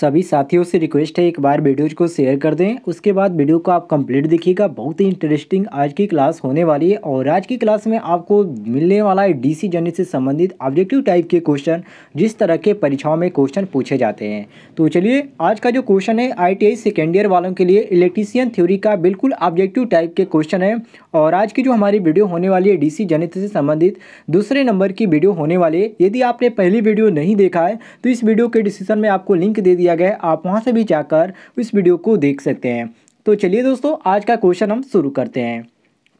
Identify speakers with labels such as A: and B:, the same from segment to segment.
A: सभी साथियों से रिक्वेस्ट है एक बार वीडियोज को शेयर कर दें उसके बाद वीडियो को आप कंप्लीट देखिएगा बहुत ही इंटरेस्टिंग आज की क्लास होने वाली है और आज की क्लास में आपको मिलने वाला है डीसी जनरल से संबंधित ऑब्जेक्टिव टाइप के क्वेश्चन जिस तरह के परीक्षाओं में क्वेश्चन पूछे जाते हैं तो चलिए आज का जो क्वेश्चन है आई सेकेंड ईयर वालों के लिए इलेक्ट्रीशियन थ्योरी का बिल्कुल ऑब्जेक्टिव टाइप के क्वेश्चन है और आज की जो हमारी वीडियो होने वाली है डी जनित से संबंधित दूसरे नंबर की वीडियो होने वाली है यदि आपने पहली वीडियो नहीं देखा है तो इस वीडियो के डिसीजन में आपको लिंक दे दिया गया है आप वहाँ से भी जाकर इस वीडियो को देख सकते हैं तो चलिए दोस्तों आज का क्वेश्चन हम शुरू करते हैं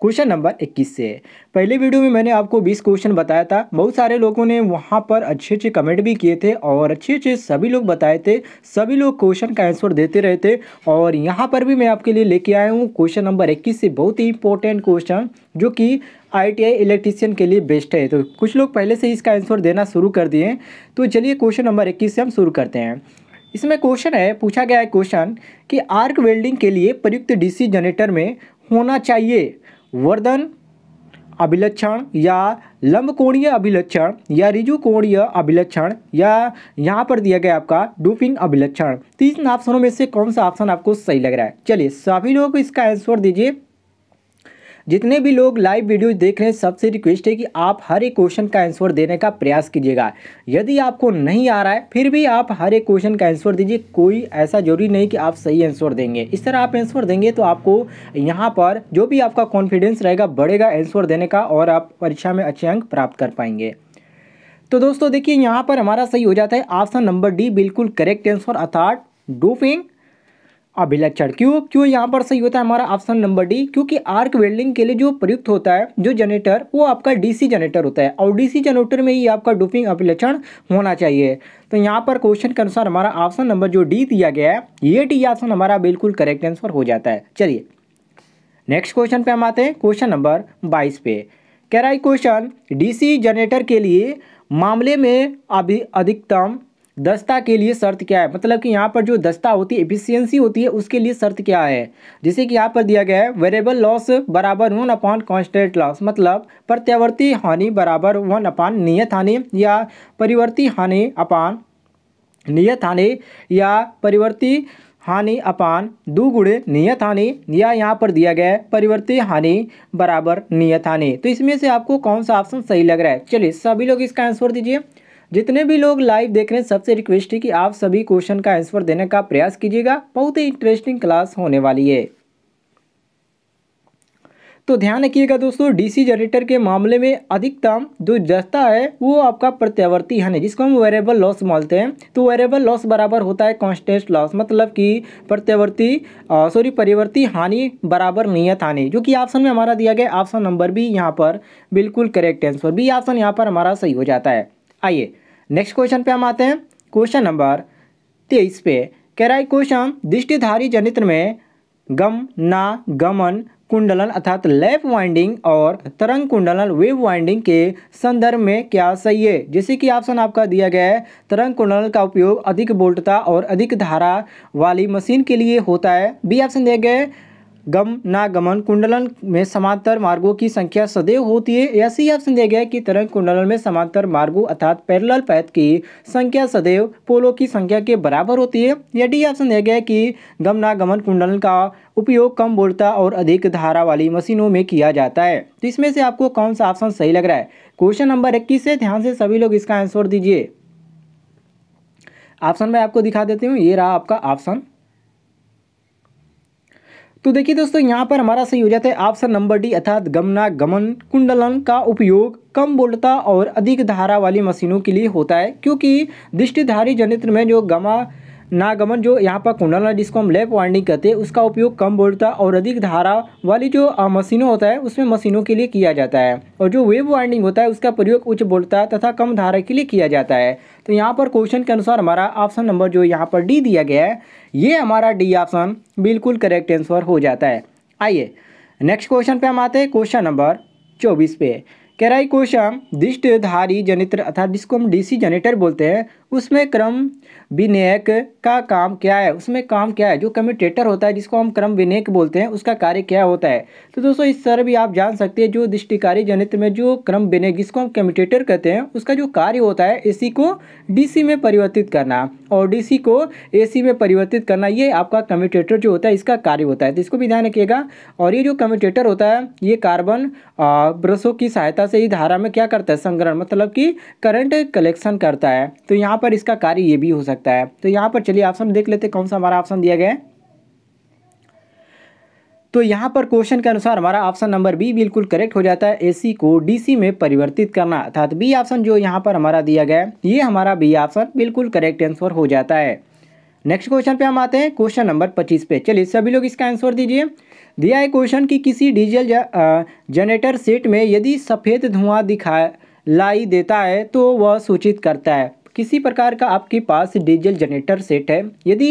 A: क्वेश्चन नंबर 21 से पहले वीडियो में मैंने आपको 20 क्वेश्चन बताया था बहुत सारे लोगों ने वहां पर अच्छे अच्छे कमेंट भी किए थे और अच्छे अच्छे सभी लोग बताए थे सभी लोग क्वेश्चन का आंसर देते रहे थे और यहां पर भी मैं आपके लिए लेके आया हूं क्वेश्चन नंबर 21 से बहुत ही इंपॉर्टेंट क्वेश्चन जो कि आईटीआई इलेक्ट्रीशियन के लिए बेस्ट है तो कुछ लोग पहले से इसका आंसर देना शुरू कर दिए तो चलिए क्वेश्चन नंबर इक्कीस से हम शुरू करते हैं इसमें क्वेश्चन है पूछा गया है क्वेश्चन कि आर्क वेल्डिंग के लिए प्रयुक्त डीसी जनरेटर में होना चाहिए वर्धन अभिलक्षण या लंबकोणीय अभिलक्षण या रिजुकोणीय अभिलक्षण या यहाँ पर दिया गया आपका डूपिंग अभिलक्षण तीन ऑप्शनों में से कौन सा ऑप्शन आपको सही लग रहा है चलिए सभी लोग इसका आंसर दीजिए जितने भी लोग लाइव वीडियो देख रहे हैं सबसे रिक्वेस्ट है कि आप हर एक क्वेश्चन का आंसर देने का प्रयास कीजिएगा यदि आपको नहीं आ रहा है फिर भी आप हर एक क्वेश्चन का आंसर दीजिए कोई ऐसा जरूरी नहीं कि आप सही आंसर देंगे इस तरह आप आंसर देंगे तो आपको यहाँ पर जो भी आपका कॉन्फिडेंस रहेगा बढ़ेगा आंसर देने का और आप परीक्षा में अच्छे अंक प्राप्त कर पाएंगे तो दोस्तों देखिए यहाँ पर हमारा सही हो जाता है ऑप्शन नंबर डी बिल्कुल करेक्ट आंसर अर्थात डूफिंग अभिलक्षण क्यों क्यों यहाँ पर सही होता है हमारा ऑप्शन नंबर डी क्योंकि आर्क वेल्डिंग के लिए जो प्रयुक्त होता है जो जनरेटर वो आपका डीसी जनरेटर होता है और डीसी जनरेटर में ही आपका डुपिंग अभिलक्षण होना चाहिए तो यहाँ पर क्वेश्चन के अनुसार हमारा ऑप्शन नंबर जो डी दिया गया है ये डी ऑप्शन हमारा बिल्कुल करेक्ट आंसर हो जाता है चलिए नेक्स्ट क्वेश्चन पे हम आते हैं क्वेश्चन नंबर बाईस पे कह रहा है क्वेश्चन डीसी जनरेटर के लिए मामले में अभी अधिकतम दस्ता के लिए शर्त क्या है मतलब कि यहाँ पर जो दस्ता होती है एफिशियंसी होती है उसके लिए शर्त क्या है जैसे कि यहाँ पर दिया गया है वेरिएबल लॉस बराबर वन अपॉन कॉन्स्टेंट लॉस मतलब प्रत्यावर्ती हानि बराबर वन अपॉन नियत हानि या परिवर्ती हानि अपान नियत हानि या परिवर्ती हानि अपान दो गुणे नियत हानि या यहाँ पर दिया गया है परिवर्ती हानि बराबर नियत हानि तो इसमें से आपको कौन सा ऑप्शन सही लग रहा है चलिए सभी लोग इसका आंसर दीजिए जितने भी लोग लाइव देख रहे हैं सबसे रिक्वेस्ट है कि आप सभी क्वेश्चन का आंसर देने का प्रयास कीजिएगा बहुत ही इंटरेस्टिंग क्लास होने वाली है तो ध्यान रखिएगा दोस्तों डीसी जनरेटर के मामले में अधिकतम जो जस्ता है वो आपका प्रत्यावर्ती हानि है जिसको हम वेरिएबल लॉस मानते हैं तो वेरिएबल लॉस बराबर होता है कॉन्स्टेंट लॉस मतलब कि प्रत्यावर्ती सॉरी परिवर्ती हानि बराबर नियत हानि जो कि ऑप्शन में हमारा दिया गया ऑप्शन नंबर भी यहाँ पर बिल्कुल करेक्ट आंसर बी ऑप्शन यहाँ पर हमारा सही हो जाता है आइए नेक्स्ट क्वेश्चन पे हम आते हैं क्वेश्चन नंबर तेईस पे कह रहा है क्वेश्चन दृष्टिधारी जनित्र में गम ना गमन कुंडलन अर्थात लेफ वाइंडिंग और तरंग कुंडलन वेव वाइंडिंग के संदर्भ में क्या सही है जैसे कि ऑप्शन आप आपका दिया गया है तरंग कुंडलन का उपयोग अधिक बोल्टता और अधिक धारा वाली मशीन के लिए होता है बी ऑप्शन दिया गया है गम नागमन कुंडलन में समांतर मार्गों की संख्या सदैव होती है ऐसे ही ऑप्शन दिया गया कि तरंग कुंडलन में समांतर मार्गों अर्थात पैरेलल पैथ की संख्या सदैव पोलों की संख्या के बराबर होती है यदि ऑप्शन दिया गया कि गम नागमन कुंडलन का उपयोग कम बोलता और अधिक धारा वाली मशीनों में किया जाता है तो इसमें से आपको कौन सा ऑप्शन सही लग रहा है क्वेश्चन नंबर इक्कीस से ध्यान से सभी लोग इसका आंसर दीजिए ऑप्शन में आपको दिखा देती हूँ ये रहा आपका ऑप्शन तो देखिए दोस्तों यहाँ पर हमारा सही हो जाता है ऑप्शन नंबर डी अर्थात गमना गमन कुंडलन का उपयोग कम बोल्टता और अधिक धारा वाली मशीनों के लिए होता है क्योंकि दृष्टिधारी जनित्र में जो गमा नागमन जो यहाँ पर कुंडला जिसको हम लेप वाइंडिंग कहते हैं उसका उपयोग कम बोलता और अधिक धारा वाली जो मशीनों होता है उसमें मशीनों के लिए किया जाता है और जो वेब वाइंडिंग होता है उसका प्रयोग उच्च बोलता तथा कम धारा के लिए किया जाता है तो यहाँ पर क्वेश्चन के अनुसार हमारा ऑप्शन नंबर जो यहाँ पर डी दिया गया है ये हमारा डी ऑप्शन बिल्कुल करेक्ट आंसर हो जाता है आइए नेक्स्ट क्वेश्चन पे हम आते हैं क्वेश्चन नंबर चौबीस पे कह रहा है क्वेश्चन दिष्ट धारी जनित्र अर्थात जिसको हम डीसी जनरेटर बोलते हैं उसमें क्रम विनयक का काम क्या है उसमें काम क्या है जो कम्यूटेटर होता है जिसको हम क्रम विनयक बोलते हैं उसका कार्य क्या होता है तो दोस्तों इस तरह भी आप जान सकते हैं जो दृष्टिकारी जनित में जो क्रम विनयक जिसको हम कम्यूटेटर कहते हैं उसका जो कार्य होता है ए को डी में परिवर्तित करना और डी को ए में परिवर्तित करना ये आपका कम्यूटेटर जो होता है इसका कार्य होता है तो इसको भी ध्यान रखिएगा और ये जो कम्यूटेटर होता है ये कार्बन ब्रशों की सहायता से ही धारा में क्या करता है संग्रहण मतलब कि करंट कलेक्शन करता है तो यहाँ यहाँ पर इसका कार्य ये भी हो सकता है तो यहाँ पर चलिए ऑप्शन देख लेते कौन सा हमारा ऑप्शन दिया गया है तो यहाँ पर क्वेश्चन के अनुसार हमारा ऑप्शन नंबर बी बिल्कुल करेक्ट हो जाता है एसी को डीसी में परिवर्तित करना अर्थात बी ऑप्शन जो यहाँ पर हमारा दिया गया है ये हमारा बी ऑप्शन बिल्कुल करेक्ट आंसर हो जाता है नेक्स्ट क्वेश्चन पे हम आते हैं क्वेश्चन नंबर 25 पे चलिए सभी लोग इसका आंसर दीजिए दिया है क्वेश्चन कि किसी डीजल जनरेटर सेट में यदि सफ़ेद धुआं दिखा लाई देता है तो वह सूचित करता है किसी प्रकार का आपके पास डीजल जनरेटर सेट है यदि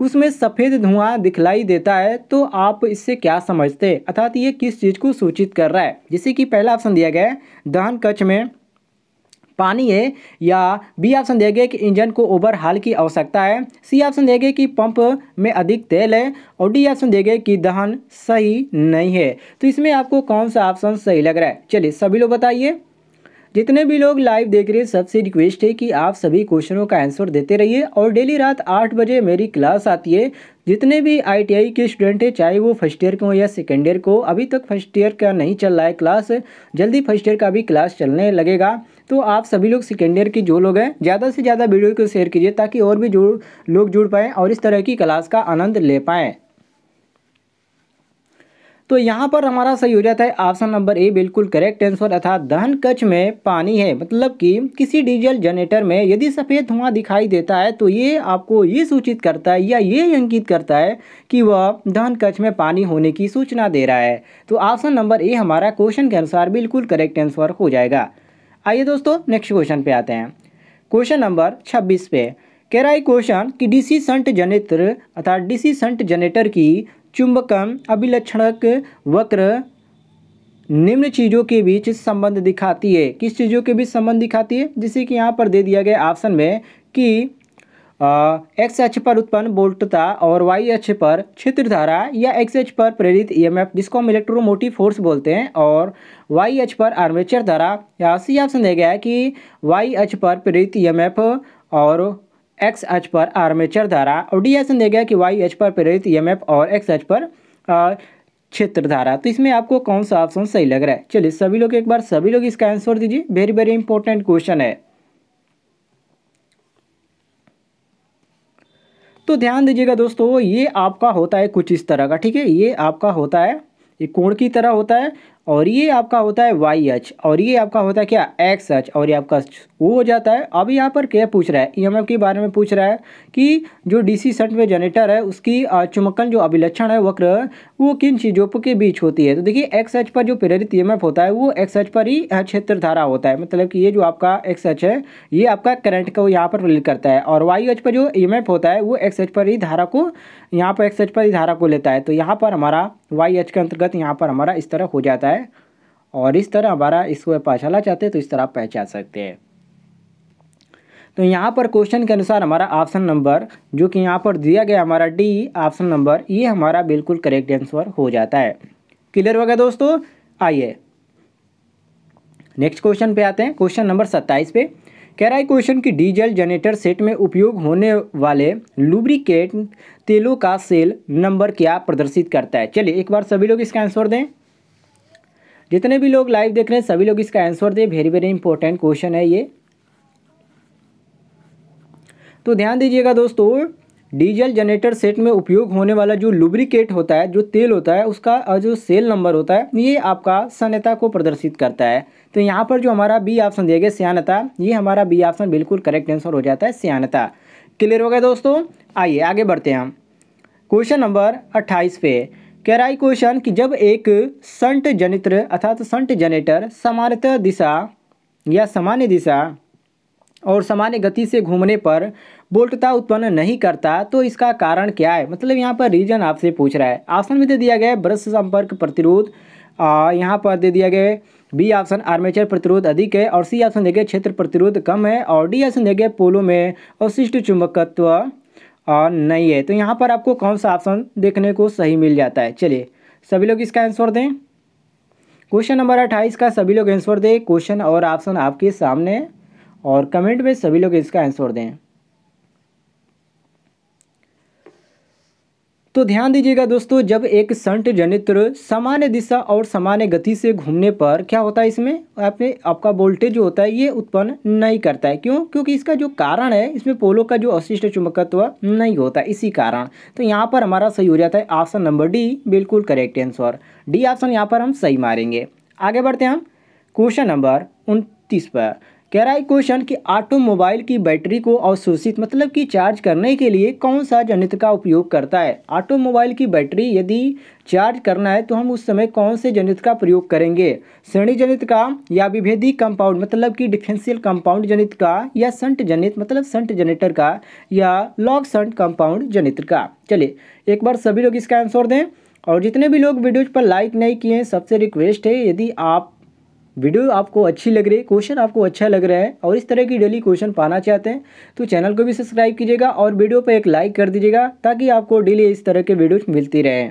A: उसमें सफ़ेद धुआं दिखलाई देता है तो आप इससे क्या समझते हैं अर्थात ये किस चीज़ को सूचित कर रहा है जैसे कि पहला ऑप्शन दिया गया है दहन कक्ष में पानी है या बी ऑप्शन दिया गया कि इंजन को हाल की आवश्यकता है सी ऑप्शन दिया गया कि पंप में अधिक तेल है और डी ऑप्शन दिया गया कि दहन सही नहीं है तो इसमें आपको कौन सा ऑप्शन सही लग रहा है चलिए सभी लोग बताइए जितने भी लोग लाइव देख रहे हैं सबसे रिक्वेस्ट है कि आप सभी क्वेश्चनों का आंसर देते रहिए और डेली रात आठ बजे मेरी क्लास आती है जितने भी आईटीआई के स्टूडेंट हैं चाहे वो फर्स्ट ईयर के हों या सेकेंड ईयर को अभी तक फर्स्ट ईयर का नहीं चल रहा है क्लास जल्दी फर्स्ट ईयर का भी क्लास चलने लगेगा तो आप सभी लोग सेकेंड ईयर के जो लोग हैं ज़्यादा से ज़्यादा वीडियो को शेयर कीजिए ताकि और भी जो लोग जुड़ पाएँ और इस तरह की क्लास का आनंद ले पाएँ तो यहाँ पर हमारा सही हो जाता है ऑप्शन नंबर ए बिल्कुल करेक्ट आंसर अर्थात दहन कच्छ में पानी है मतलब कि किसी डीजल जनरेटर में यदि सफ़ेद धुआं दिखाई देता है तो ये आपको ये सूचित करता है या ये अंकित करता है कि वह दहन कच्छ में पानी होने की सूचना दे रहा है तो ऑप्शन नंबर ए हमारा क्वेश्चन के अनुसार बिल्कुल करेक्ट आंसर हो जाएगा आइए दोस्तों नेक्स्ट क्वेश्चन पे आते हैं क्वेश्चन नंबर छब्बीस पे कह रहा है क्वेश्चन कि डीसी संट जनरेटर अर्थात डीसी संट जनरेटर की चुंबक अभिलक्षणक वक्र निम्न चीज़ों के बीच संबंध दिखाती है किस चीज़ों के बीच संबंध दिखाती है जिसे कि यहाँ पर दे दिया गया ऑप्शन में कि एक्स एच पर उत्पन्न बोल्टता और वाई एच पर क्षेत्र धारा या एक्स एच पर प्रेरित ईएमएफ e जिसको हम इलेक्ट्रोमोटिव फोर्स बोलते हैं और वाई एच पर आर्मेचर धारा या सी ऑप्शन दिया गया है कि वाई एच पर प्रेरित ईएमएफ e और एक्स एच पर आर्मेचर धारा और डी एस दे गया कि वाई एच पर प्रेरित ईएमएफ e और एक्स एच पर क्षेत्र धारा तो इसमें आपको कौन सा ऑप्शन सही लग रहा है चलिए सभी लोग एक बार सभी लोग इसका आंसर दीजिए वेरी वेरी इंपॉर्टेंट क्वेश्चन है तो ध्यान दीजिएगा दोस्तों ये आपका होता है कुछ इस तरह का ठीक है ये आपका होता है ये कोण की तरह होता है और ये आपका होता है वाई एच और ये आपका होता है क्या एक्स एच और ये आपका वो हो जाता है अब यहाँ पर क्या पूछ रहा है ई के बारे में पूछ रहा है कि जो डीसी सर्ट में जनरेटर है उसकी चुमकन जो अभिलक्षण है वक्र वो किन चीज़ों के बीच होती है तो देखिए एक्स एच पर जो प्रेरित ई होता है वो एक्स एच पर ही क्षेत्र धारा होता है मतलब कि ये जो आपका एक्स एच है ये आपका करंट को यहाँ पर प्रेरित करता है और वाई एच पर जो ई होता है वो एक्स एच पर ही धारा को यहाँ पर एक्स एच पर ही धारा को लेता है तो यहाँ पर हमारा वाई एच के अंतर्गत यहाँ पर हमारा इस तरह हो जाता है और इस तरह हमारा इसको पहचाना चाहते हैं तो इस तरह आप पहचान सकते हैं तो यहाँ पर क्वेश्चन के अनुसार हमारा ऑप्शन नंबर जो कि यहाँ पर दिया गया हमारा डी ऑप्शन नंबर ये हमारा बिल्कुल करेक्ट आंसर हो जाता है क्लियर हो गया दोस्तों आइए नेक्स्ट क्वेश्चन पे आते हैं क्वेश्चन नंबर सत्ताईस पे कह रहा है क्वेश्चन कि डीजल जनरेटर सेट में उपयोग होने वाले लुब्रिकेट तेलों का सेल नंबर क्या प्रदर्शित करता है चलिए एक बार सभी लोग इसका आंसर दें जितने भी लोग लाइव देख रहे हैं सभी लोग इसका आंसर दें वेरी वेरी इंपॉर्टेंट क्वेश्चन है ये तो ध्यान दीजिएगा दोस्तों डीजल जनरेटर सेट में उपयोग होने वाला जो लुब्रिकेट होता है जो तेल होता है उसका जो सेल नंबर होता है ये आपका सन्यता को प्रदर्शित करता है तो यहाँ पर जो हमारा बी ऑप्शन दिया गया सियानता ये हमारा बी ऑप्शन बिल्कुल करेक्ट आंसर हो जाता है सियानता क्लियर हो गया दोस्तों आइए आगे बढ़ते हैं हम क्वेश्चन नंबर अट्ठाईस पे कह रहा है क्वेश्चन कि जब एक संट जनित्र अर्थात संट जनेटर समानतः दिशा या सामान्य दिशा और सामान्य गति से घूमने पर बोल्टता उत्पन्न नहीं करता तो इसका कारण क्या है मतलब यहाँ पर रीजन आपसे पूछ रहा है ऑप्शन में दे दिया गया है ब्रश संपर्क प्रतिरोध यहाँ पर दे दिया गया है बी ऑप्शन आर्मेचर प्रतिरोध अधिक है और सी ऑप्शन देखिए क्षेत्र प्रतिरोध कम है और डी ऑप्शन देखिए पोलो में अवशिष्ट चुंबकत्व और नहीं है तो यहाँ पर आपको कौन सा ऑप्शन देखने को सही मिल जाता है चलिए सभी लोग इसका आंसर दें क्वेश्चन नंबर अट्ठाईस का सभी लोग आंसर दें क्वेश्चन और ऑप्शन आपके सामने और कमेंट में सभी लोग इसका आंसर दें तो ध्यान दीजिएगा दोस्तों जब एक संट जनित्र सामान्य दिशा और सामान्य गति से घूमने पर क्या होता है इसमें आपने आपका वोल्टेज जो होता है ये उत्पन्न नहीं करता है क्यों क्योंकि इसका जो कारण है इसमें पोलो का जो अशिष्ट चुंबकत्व नहीं होता इसी कारण तो यहाँ पर हमारा सही हो जाता है ऑप्शन नंबर डी बिल्कुल करेक्ट आंसर डी ऑप्शन यहाँ पर हम सही मारेंगे आगे बढ़ते हैं हम क्वेश्चन नंबर उनतीस पर कह रहा है क्वेश्चन कि ऑटोमोबाइल की बैटरी को अवशोषित मतलब कि चार्ज करने के लिए कौन सा जनित का उपयोग करता है ऑटोमोबाइल की बैटरी यदि चार्ज करना है तो हम उस समय कौन से जनित का प्रयोग करेंगे श्रेणी जनित का या विभेदी कंपाउंड मतलब कि डिफेंशियल कंपाउंड जनित का या संट जनित मतलब संट जनेटर का या लॉग संट कंपाउंड जनित्र का चलिए एक बार सभी लोग इसका आंसर दें और जितने भी लोग वीडियोज पर लाइक नहीं किए हैं सबसे रिक्वेस्ट है यदि आप वीडियो आपको अच्छी लग रही है क्वेश्चन आपको अच्छा लग रहा है और इस तरह की डेली क्वेश्चन पाना चाहते हैं तो चैनल को भी सब्सक्राइब कीजिएगा और वीडियो पर एक लाइक कर दीजिएगा ताकि आपको डेली इस तरह के वीडियो मिलती रहे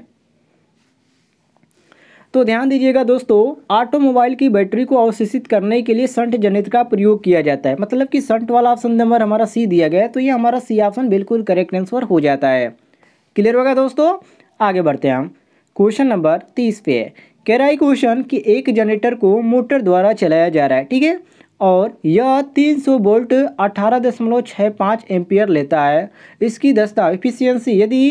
A: तो ध्यान दीजिएगा दोस्तों ऑटोमोबाइल की बैटरी को अवशेषित करने के लिए संट जनित का प्रयोग किया जाता है मतलब कि संट वाला ऑप्शन नंबर हमारा सी दिया गया है तो ये हमारा सी ऑप्शन बिल्कुल करेक्ट आंसर हो जाता है क्लियर होगा दोस्तों आगे बढ़ते हैं हम क्वेश्चन नंबर तीस पे है कह रहा है क्वेश्चन कि एक जनरेटर को मोटर द्वारा चलाया जा रहा है ठीक है और यह 300 वोल्ट पाँच एम्पियर लेता है इसकी दस्ता एफिशियंसी यदि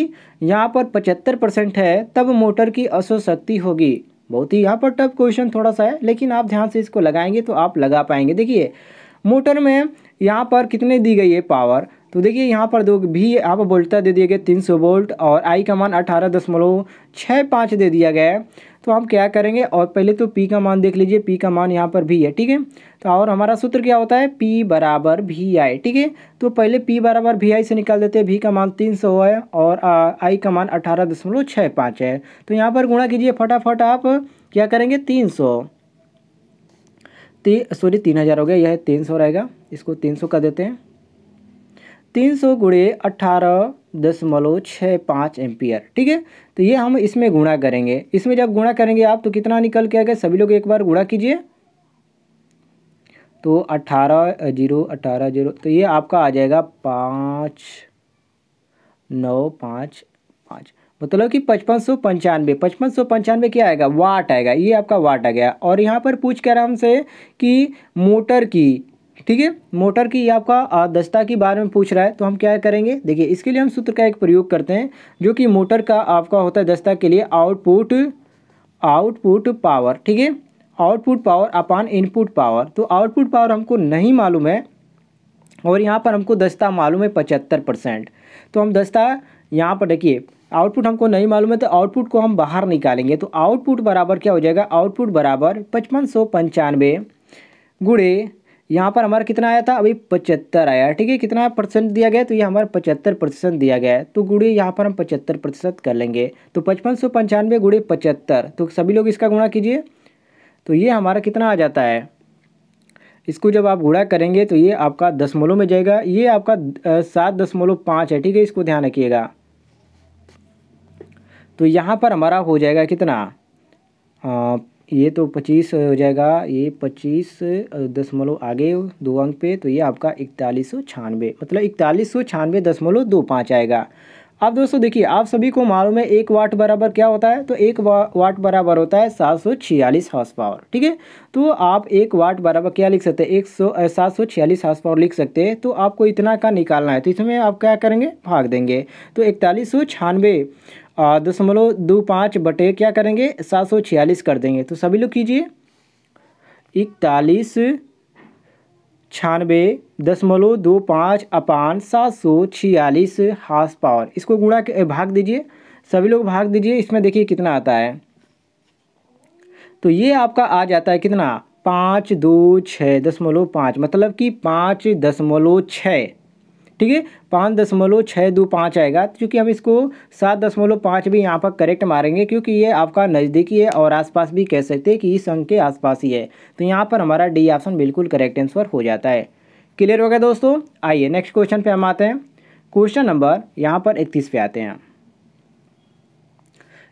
A: यहाँ पर 75 परसेंट है तब मोटर की असो शक्ति होगी बहुत ही यहाँ पर टफ क्वेश्चन थोड़ा सा है लेकिन आप ध्यान से इसको लगाएंगे तो आप लगा पाएंगे देखिए मोटर में यहाँ पर कितने दी गई है पावर तो देखिए यहाँ पर दो भी आप बोल्टा दे दिया गया तीन सौ वोल्ट और आई का मान अठारह दशमलव छः पाँच दे दिया गया है तो हम क्या करेंगे और पहले तो पी का मान देख लीजिए पी का मान यहाँ पर भी है ठीक है तो और हमारा सूत्र क्या होता है पी बराबर भी आई ठीक है तो पहले पी बराबर भी आई से निकाल देते हैं भी का मान तीन सौ है और आई का मान अठारह दशमलव छः पाँच है तो यहाँ पर गुणा कीजिए फटाफट आप क्या करेंगे तीन सौ ती सॉरी तीन हज़ार हो गया यह तीन सौ रहेगा इसको तीन सौ कर देते हैं तीन सौ गुड़े अट्ठारह दशमलव छः पाँच एम्पियर ठीक है तो ये हम इसमें गुणा करेंगे इसमें जब गुणा करेंगे आप तो कितना निकल के आ सभी लोग एक बार गुणा कीजिए तो अट्ठारह जीरो अट्ठारह जीरो तो ये आपका आ जाएगा पाँच नौ पाँच पाँच मतलब कि पचपन सौ पंचानवे पचपन सौ पंचानवे क्या आएगा वाट आएगा ये आपका वाट आ गया और यहाँ पर पूछ कर हमसे कि मोटर की ठीक है मोटर की आपका दस्ता के बारे में पूछ रहा है तो हम क्या करेंगे देखिए इसके लिए हम सूत्र का एक प्रयोग करते हैं जो कि मोटर का आपका होता है दस्ता के लिए आउटपुट आउटपुट पावर ठीक है output power upon input power तो आउटपुट पावर हमको नहीं मालूम है और यहाँ पर हमको दस्ता मालूम है पचहत्तर परसेंट तो हम दस्ता यहाँ पर देखिए आउटपुट हमको नहीं मालूम है तो आउटपुट को हम बाहर निकालेंगे तो आउटपुट बराबर क्या हो जाएगा आउटपुट बराबर पचपन सौ पंचानवे गुड़े यहाँ पर हमारा कितना आया था अभी पचहत्तर आया है ठीक है कितना परसेंट दिया गया तो ये हमारा पचहत्तर प्रतिशत दिया गया है तो गुड़ी यहाँ पर हम पचहत्तर प्रतिशत कर लेंगे तो पचपन सौ पंचानवे गुड़ी पचहत्तर तो सभी लोग इसका गुणा कीजिए तो ये हमारा कितना आ जाता है इसको जब आप गुणा करेंगे तो ये आपका दसमलव में जाएगा ये आपका सात दशमलव पाँच है ठीक है इसको ध्यान रखिएगा तो यहाँ पर हमारा हो जाएगा कितना ये तो पच्चीस हो जाएगा ये पच्चीस दशमलव आगे दो अंक पे तो ये आपका इकतालीस सौ छानवे मतलब इकतालीस सौ छानवे दशमलव दो पाँच आएगा अब दोस्तों देखिए आप सभी को मालूम है एक वाट बराबर क्या होता है तो एक वा, वाट बराबर होता है सात सौ छियालीस हाउस पावर ठीक है तो आप एक वाट बराबर क्या लिख सकते हैं एक सौ सात सौ छियालीस हाउस पावर लिख सकते हैं तो आपको इतना का निकालना है तो इसमें आप क्या करेंगे भाग देंगे तो इकतालीस सौ छियानवे दशमलव दो पाँच बटे क्या करेंगे सात सौ छियालीस कर देंगे तो सभी लोग कीजिए इकतालीस छियानवे दशमलव दो पाँच अपान सात सौ छियालीस हाथ पावर इसको गुणा भाग दीजिए सभी लोग भाग दीजिए इसमें देखिए कितना आता है तो ये आपका आ जाता है कितना पाँच दो छः दशमलव पाँच मतलब कि पाँच दशमलव छः ठीक है पाँच दशमलव छः दो पाँच आएगा क्योंकि तो हम इसको सात दशमलव पाँच भी यहाँ पर करेक्ट मारेंगे क्योंकि ये आपका नज़दीकी है और आसपास भी कह सकते हैं कि इस अंक के आसपास ही है तो यहाँ पर हमारा डी ऑप्शन बिल्कुल करेक्ट आंसर हो जाता है क्लियर हो गया दोस्तों आइए नेक्स्ट क्वेश्चन पर हम आते हैं क्वेश्चन नंबर यहाँ पर इकतीस पे आते हैं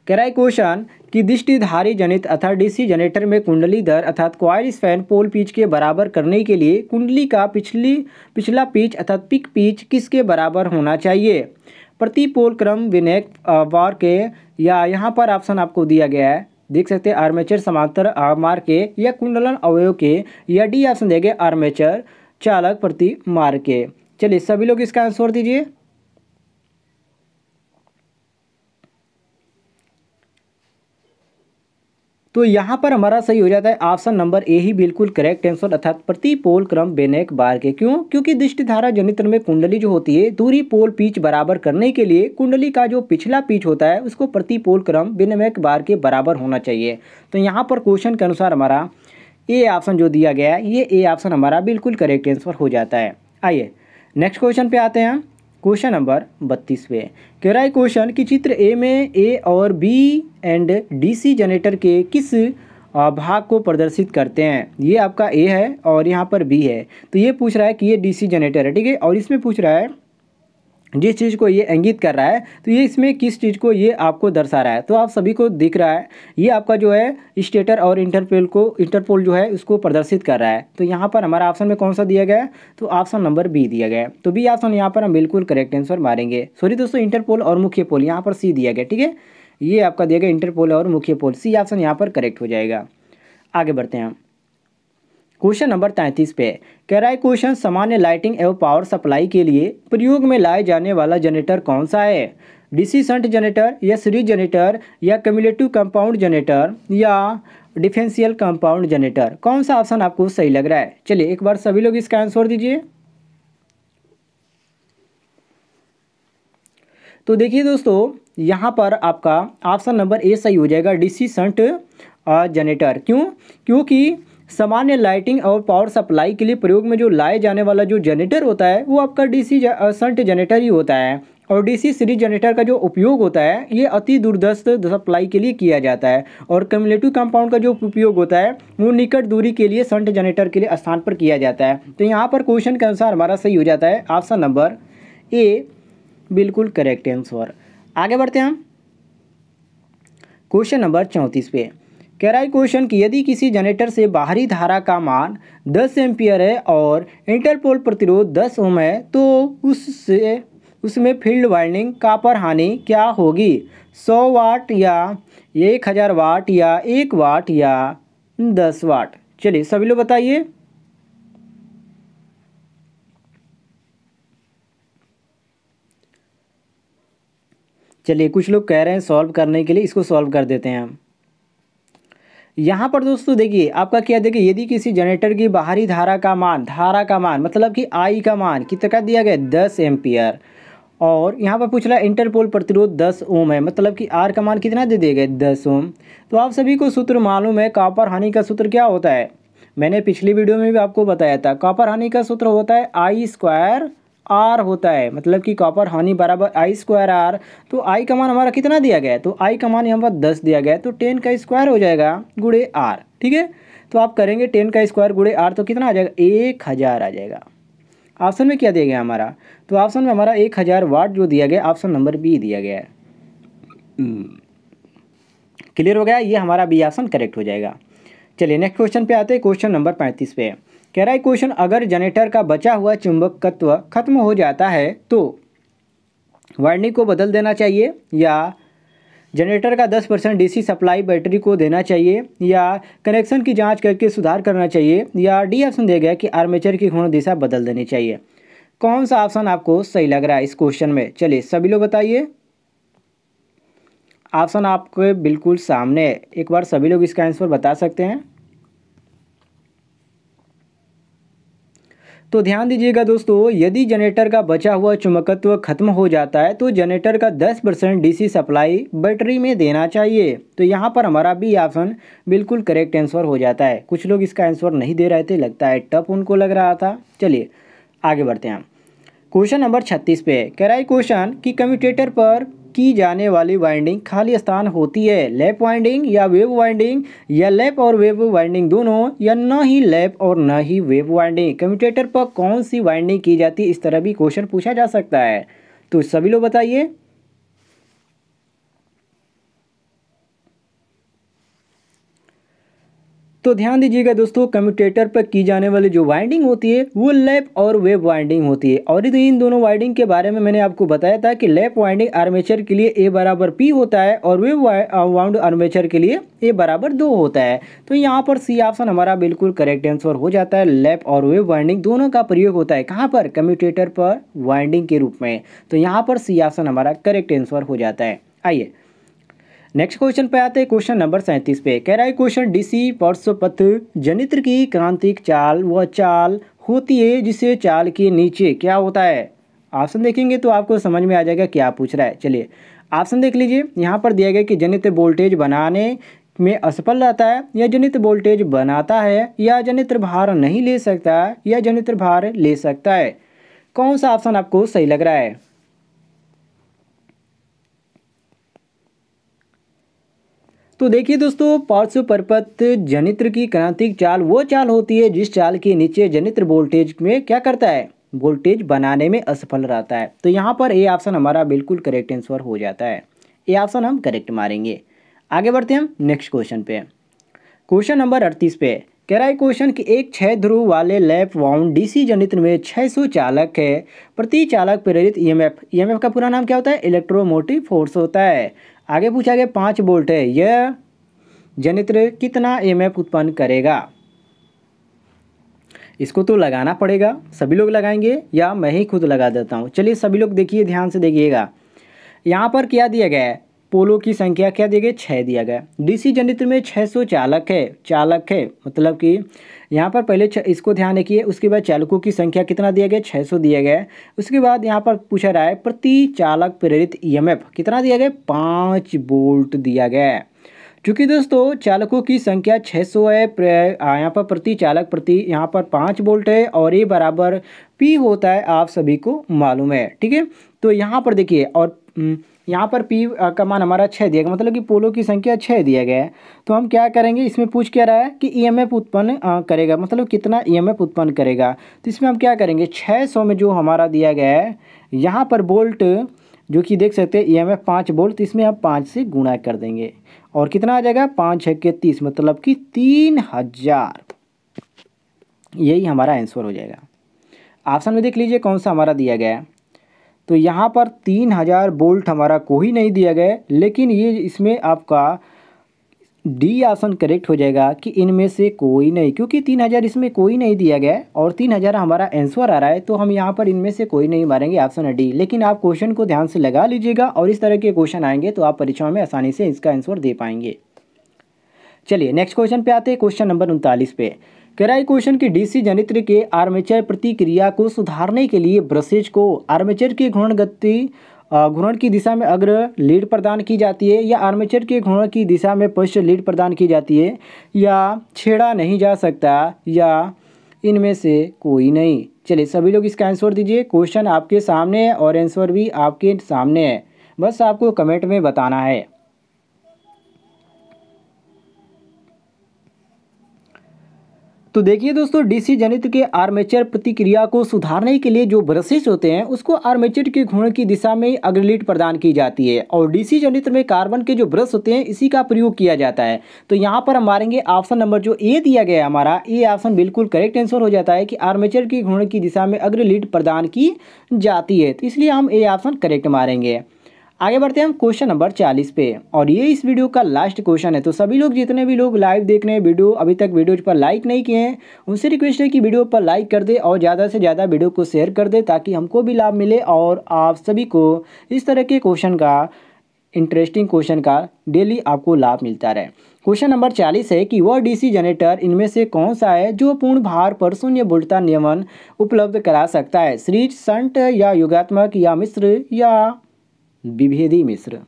A: कह रहा है क्वेश्चन कि दृष्टिधारी जनित अर्थात डीसी जनरेटर में कुंडली दर अर्थात क्वाइरिस फैन पोल पीच के बराबर करने के लिए कुंडली का पिछली पिछला पीच अर्थात पिक पीच किसके बराबर होना चाहिए प्रति पोल क्रम विनेक वार के या यहाँ पर ऑप्शन आपको दिया गया है देख सकते हैं आर्मेचर समांतर मार के या कुंडलन अवयव के या डी ऑप्शन देंगे आर्मेचर चालक प्रति मार के चलिए सभी लोग इसका आंसर दीजिए तो यहाँ पर हमारा सही हो जाता है ऑप्शन नंबर ए ही बिल्कुल करेक्ट आंसर अर्थात प्रति पोल क्रम बेनेक बार के क्यों क्योंकि दृष्टिधारा जनित्र में कुंडली जो होती है दूरी पोल पीच बराबर करने के लिए कुंडली का जो पिछला पीच होता है उसको प्रति पोल क्रम बेनेक बार के बराबर होना चाहिए तो यहाँ पर क्वेश्चन के अनुसार हमारा ए ऑप्शन जो दिया गया है ये ए ऑप्शन हमारा बिल्कुल करेक्ट आंसर हो जाता है आइए नेक्स्ट क्वेश्चन पे आते हैं क्वेश्चन नंबर बत्तीस कह रहा है क्वेश्चन कि चित्र ए में ए और बी एंड डीसी जनरेटर के किस भाग को प्रदर्शित करते हैं ये आपका ए है और यहाँ पर बी है तो ये पूछ रहा है कि ये डीसी जनरेटर है ठीक है और इसमें पूछ रहा है जिस चीज़ को ये इंगित कर रहा है तो ये इसमें किस चीज़ को ये आपको दर्शा रहा है तो आप सभी को दिख रहा है ये आपका जो है स्टेटर और इंटरपोल को इंटरपोल जो है उसको प्रदर्शित कर रहा है तो यहाँ पर हमारा ऑप्शन में कौन सा दिया गया है तो ऑप्शन नंबर बी दिया गया है तो बी ऑप्शन यहाँ पर हम बिल्कुल करेक्ट आंसर मारेंगे सॉरी दोस्तों इंटरपोल और मुख्य पोल यहाँ पर सी दिया गया ठीक है ये आपका दिया गया इंटरपोल और मुख्य पोल सी ऑप्शन यहाँ पर करेक्ट हो जाएगा आगे बढ़ते हैं क्वेश्चन नंबर तैंतीस पे कह रहा है क्वेश्चन सामान्य लाइटिंग एवं पावर सप्लाई के लिए प्रयोग में लाए जाने वाला जनरेटर कौन सा है डीसी संट जनरेटर या सीरीज जनरेटर या कम्युलेटिव कंपाउंड जनरेटर या डिफेंशियल कंपाउंड जनरेटर कौन सा ऑप्शन आपको सही लग रहा है चलिए एक बार सभी लोग इसका आंसर दीजिए तो देखिए दोस्तों यहाँ पर आपका ऑप्शन नंबर ए सही हो जाएगा संट जनरेटर क्यों क्योंकि सामान्य लाइटिंग और पावर सप्लाई के लिए प्रयोग में जो लाए जाने वाला जो जनरेटर होता है वो आपका डीसी संट जनरेटर ही होता है और डीसी सीरीज जनरेटर का जो उपयोग होता है ये अति दूरदस्त सप्लाई के लिए किया जाता है और कम्युलेटिव कंपाउंड का जो उपयोग होता है वो निकट दूरी के लिए संट जनरेटर के लिए स्थान पर किया जाता है तो यहाँ पर क्वेश्चन के अनुसार हमारा सही हो जाता है ऑप्शन नंबर ए बिल्कुल करेक्ट आंसर आगे बढ़ते हैं क्वेश्चन नंबर चौंतीस पे कह रहा है क्वेश्चन कि यदि किसी जनरेटर से बाहरी धारा का मान 10 एम्पियर है और इंटरपोल प्रतिरोध 10 ओम है तो उससे उसमें फील्ड वाइंडिंग कापर हानि क्या होगी 100 वाट या एक हज़ार वाट या एक वाट या 10 वाट चलिए सभी लोग बताइए चलिए कुछ लोग कह रहे हैं सॉल्व करने के लिए इसको सॉल्व कर देते हैं हम यहाँ पर दोस्तों देखिए आपका क्या देखिए यदि किसी जनरेटर की बाहरी धारा का मान धारा का मान मतलब कि आई का मान कितना का दिया गया दस एम्पियर और यहाँ पर पूछ रहा है इंटरपोल प्रतिरोध 10 ओम है मतलब कि आर का मान कितना दे दिया गया दस ओम तो आप सभी को सूत्र मालूम है कॉपर हानि का सूत्र क्या होता है मैंने पिछली वीडियो में भी आपको बताया था कॉपर हानि का सूत्र होता है आई स्क्वायर आर होता है मतलब कि कॉपर हानि बराबर आई स्क्वायर आर तो आई का मान हमारा कितना दिया गया है तो आई का मान यहाँ पर दस दिया गया है तो टेन का स्क्वायर हो जाएगा गुड़े आर ठीक है तो आप करेंगे टेन का स्क्वायर गुड़े आर तो कितना आ जाएगा एक हज़ार आ जाएगा ऑप्शन में क्या दिया गया हमारा तो ऑप्शन में हमारा एक हज़ार वाट जो दिया गया ऑप्शन नंबर बी दिया गया है क्लियर hmm. हो गया ये हमारा बी ऑप्शन करेक्ट हो जाएगा चलिए नेक्स्ट क्वेश्चन पे आते हैं क्वेश्चन नंबर पैंतीस पे कह रहा है क्वेश्चन अगर जनरेटर का बचा हुआ चुंबक तत्व खत्म हो जाता है तो वार्निंग को बदल देना चाहिए या जनरेटर का 10 परसेंट डी सप्लाई बैटरी को देना चाहिए या कनेक्शन की जांच करके सुधार करना चाहिए या डी ऑप्शन दिया गया कि आर्मेचर की घूर्ण दिशा बदल देनी चाहिए कौन सा ऑप्शन आपको सही लग रहा है इस क्वेश्चन में चलिए सभी लोग बताइए ऑप्शन आपके बिल्कुल सामने है एक बार सभी लोग इसका आंसर बता सकते हैं तो ध्यान दीजिएगा दोस्तों यदि जनरेटर का बचा हुआ चुमकत्व खत्म हो जाता है तो जनरेटर का 10 परसेंट डी सप्लाई बैटरी में देना चाहिए तो यहाँ पर हमारा भी ऑप्शन बिल्कुल करेक्ट आंसर हो जाता है कुछ लोग इसका आंसर नहीं दे रहे थे लगता है टफ उनको लग रहा था चलिए आगे बढ़ते हैं क्वेश्चन नंबर छत्तीस पे कह रहा है क्वेश्चन कि कम्यूटेटर पर की जाने वाली वाइंडिंग खाली स्थान होती है लैप वाइंडिंग या वेब वाइंडिंग या लैप और वेब वाइंडिंग दोनों या न ही लैप और न ही वेब वाइंडिंग कम्यूटेटर पर कौन सी वाइंडिंग की जाती है इस तरह भी क्वेश्चन पूछा जा सकता है तो सभी लोग बताइए तो ध्यान दीजिएगा दोस्तों कम्यूटेटर पर की जाने वाली जो वाइंडिंग होती है वो लैप और वेब वाइंडिंग होती है और तो इन दोनों वाइंडिंग के बारे में मैंने आपको बताया था कि लैप वाइंडिंग आर्मेचर के लिए ए बराबर पी होता है और वेब वाउंड आर्मेचर के लिए ए बराबर दो होता है तो यहाँ पर सी ऑप्शन हमारा बिल्कुल करेक्ट आंसर हो जाता है लैप और वेब वाइंडिंग दोनों का प्रयोग होता है कहाँ पर कम्यूटेटर पर वाइंडिंग के रूप में तो यहाँ पर सी ऑप्शन हमारा करेक्ट आंसर हो जाता है आइए नेक्स्ट क्वेश्चन पे आते हैं क्वेश्चन नंबर सैंतीस पे कह रहा है क्वेश्चन डीसी पथ जनित्र की क्रांतिक चाल वह चाल होती है जिसे चाल के नीचे क्या होता है ऑप्शन देखेंगे तो आपको समझ में आ जाएगा क्या पूछ रहा है चलिए ऑप्शन देख लीजिए यहाँ पर दिया गया कि जनित वोल्टेज बनाने में असफल रहता है या जनित वोल्टेज बनाता है या जनित्र भार नहीं ले सकता या जनित्र भार ले सकता है कौन सा ऑप्शन आपको सही लग रहा है तो देखिए दोस्तों पार्श्व परपथ जनित्र की क्रांतिक चाल वो चाल होती है जिस चाल के नीचे जनित्र वोल्टेज में क्या करता है वोल्टेज बनाने में असफल रहता है तो यहाँ पर ए ऑप्शन हमारा बिल्कुल करेक्ट आंसर हो जाता है ए ऑप्शन हम करेक्ट मारेंगे आगे बढ़ते हैं हम नेक्स्ट क्वेश्चन पे क्वेश्चन नंबर अड़तीस पे कह रहा है क्वेश्चन कि एक छः ध्रुव वाले लैप वाउंड डीसी जनित्र में 600 चालक है प्रति चालक प्रेरित ईएमएफ e ईएमएफ e का पूरा नाम क्या होता है इलेक्ट्रोमोटिव फोर्स होता है आगे पूछा गया पाँच बोल्ट है यह जनित्र कितना एम उत्पन्न करेगा इसको तो लगाना पड़ेगा सभी लोग लगाएंगे या मैं ही खुद लगा देता हूँ चलिए सभी लोग देखिए ध्यान से देखिएगा यहाँ पर क्या दिया गया है पोलो की संख्या क्या दी गई छः दिया गया डीसी जनित्र में छः सौ चालक है चालक है मतलब कि यहाँ पर पहले इसको ध्यान रखिए उसके बाद चालकों की संख्या कितना दिया गया छः सौ दिया गया उसके बाद यहाँ पर पूछा रहा है प्रति चालक प्रेरित ई e कितना दिया गया पाँच बोल्ट दिया गया चूँकि दोस्तों चालकों की संख्या 600 है यहाँ पर प्रति चालक प्रति यहाँ पर पाँच बोल्ट है और ये बराबर पी होता है आप सभी को मालूम है ठीक है तो यहाँ पर देखिए और यहाँ पर पी का मान हमारा छः दिया गया मतलब कि पोलों की संख्या छः दिया गया है तो हम क्या करेंगे इसमें पूछ क्या रहा है कि ईएमएफ e उत्पन्न करेगा मतलब कितना ईएमएफ e उत्पन्न करेगा तो इसमें हम क्या करेंगे छः सौ में जो हमारा दिया गया है यहाँ पर बोल्ट जो कि देख सकते हैं ई एम एफ पाँच बोल्ट तो इसमें हम पाँच से गुणा कर देंगे और कितना आ जाएगा पाँच छः के तीस मतलब कि तीन हज़ार यही हमारा आंसर हो जाएगा ऑप्शन में देख लीजिए कौन सा हमारा दिया गया है तो यहाँ पर तीन हज़ार बोल्ट हमारा कोई नहीं दिया गया लेकिन ये इसमें आपका डी ऑप्शन करेक्ट हो जाएगा कि इनमें से कोई नहीं क्योंकि तीन हज़ार इसमें कोई नहीं दिया गया और तीन हज़ार हमारा आंसर आ रहा है तो हम यहाँ पर इनमें से कोई नहीं मारेंगे ऑप्शन है डी लेकिन आप क्वेश्चन को ध्यान से लगा लीजिएगा और इस तरह के क्वेश्चन आएंगे तो आप परीक्षाओं में आसानी से इसका आंसर दे पाएंगे चलिए नेक्स्ट क्वेश्चन पे आते हैं क्वेश्चन नंबर उनतालीस पे कह रहा है क्वेश्चन की डीसी जनित्र के आर्मेचर प्रतिक्रिया को सुधारने के लिए ब्रसेज को आर्मेचर की घूर्ण गति घूर्ण की दिशा में अग्र लीड प्रदान की जाती है या आर्मेचर के घूर्ण की दिशा में पश्च लीड प्रदान की जाती है या छेड़ा नहीं जा सकता या इनमें से कोई नहीं चलिए सभी लोग इसका आंसर दीजिए क्वेश्चन आपके सामने है और आंसर भी आपके सामने है बस आपको कमेंट में बताना है तो देखिए दोस्तों डीसी जनित के आर्मेचर प्रतिक्रिया को सुधारने के लिए जो ब्रशेस होते हैं उसको आर्मेचर के घूर्ण की दिशा में अग्रलीट प्रदान की जाती है और डीसी जनित्र में कार्बन के जो ब्रश होते हैं इसी का प्रयोग किया जाता है तो यहाँ पर हम मारेंगे ऑप्शन नंबर जो ए दिया गया है हमारा ए ऑप्शन बिल्कुल करेक्ट आंसर हो जाता है कि आर्मेचर के घूर्ण की दिशा में अग्रलीट प्रदान की जाती है तो इसलिए हम ए ऑप्शन करेक्ट मारेंगे आगे बढ़ते हैं हम क्वेश्चन नंबर चालीस पे और ये इस वीडियो का लास्ट क्वेश्चन है तो सभी लोग जितने भी लोग लाइव देख रहे हैं वीडियो अभी तक वीडियो पर लाइक नहीं किए हैं उनसे रिक्वेस्ट है कि वीडियो पर लाइक कर दे और ज़्यादा से ज़्यादा वीडियो को शेयर कर दे ताकि हमको भी लाभ मिले और आप सभी को इस तरह के क्वेश्चन का इंटरेस्टिंग क्वेश्चन का डेली आपको लाभ मिलता रहे क्वेश्चन नंबर चालीस है कि वह डीसी जनरेटर इनमें से कौन सा है जो पूर्ण भार पर शून्य बुलता नियमन उपलब्ध करा सकता है सीरीज संट या युगात्मक या मिश्र या विभेदी मिश्र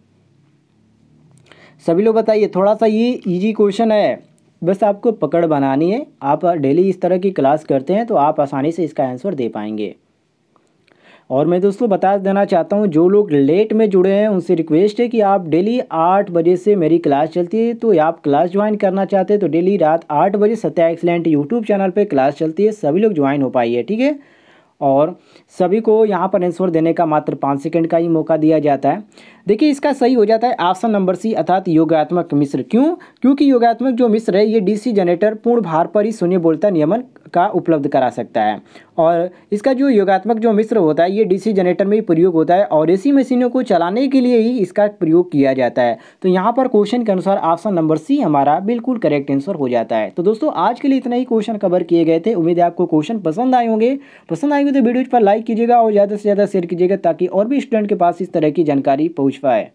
A: सभी लोग बताइए थोड़ा सा ये इजी क्वेश्चन है बस आपको पकड़ बनानी है आप डेली इस तरह की क्लास करते हैं तो आप आसानी से इसका आंसर दे पाएंगे और मैं दोस्तों बता देना चाहता हूँ जो लोग लेट में जुड़े हैं उनसे रिक्वेस्ट है कि आप डेली आठ बजे से मेरी क्लास चलती है तो आप क्लास ज्वाइन करना चाहते हैं तो डेली रात आठ बजे सत्या एक्सलेंट यूट्यूब चैनल पर क्लास चलती है सभी लोग ज्वाइन हो पाइए ठीक है और सभी को यहाँ पर आंसर देने का मात्र पाँच सेकेंड का ही मौका दिया जाता है देखिए इसका सही हो जाता है ऑप्शन नंबर सी अर्थात योगात्मक मिश्र क्यों क्योंकि योगात्मक जो मिश्र है ये डीसी जनरेटर पूर्ण भार पर ही शून्य बोलता नियमन का उपलब्ध करा सकता है और इसका जो योगात्मक जो मिश्र होता है ये डीसी जनरेटर में ही प्रयोग होता है और एसी मशीनों को चलाने के लिए ही इसका प्रयोग किया जाता है तो यहाँ पर क्वेश्चन के अनुसार ऑप्शन नंबर सी हमारा बिल्कुल करेक्ट आंसर हो जाता है तो दोस्तों आज के लिए इतना ही क्वेश्चन कवर किए गए थे उम्मीद है आपको क्वेश्चन पसंद आए होंगे पसंद आएंगे लगी तो वीडियो पर लाइक कीजिएगा और ज़्यादा से ज़्यादा शेयर कीजिएगा ताकि और भी स्टूडेंट के पास इस तरह की जानकारी पहुँच पाए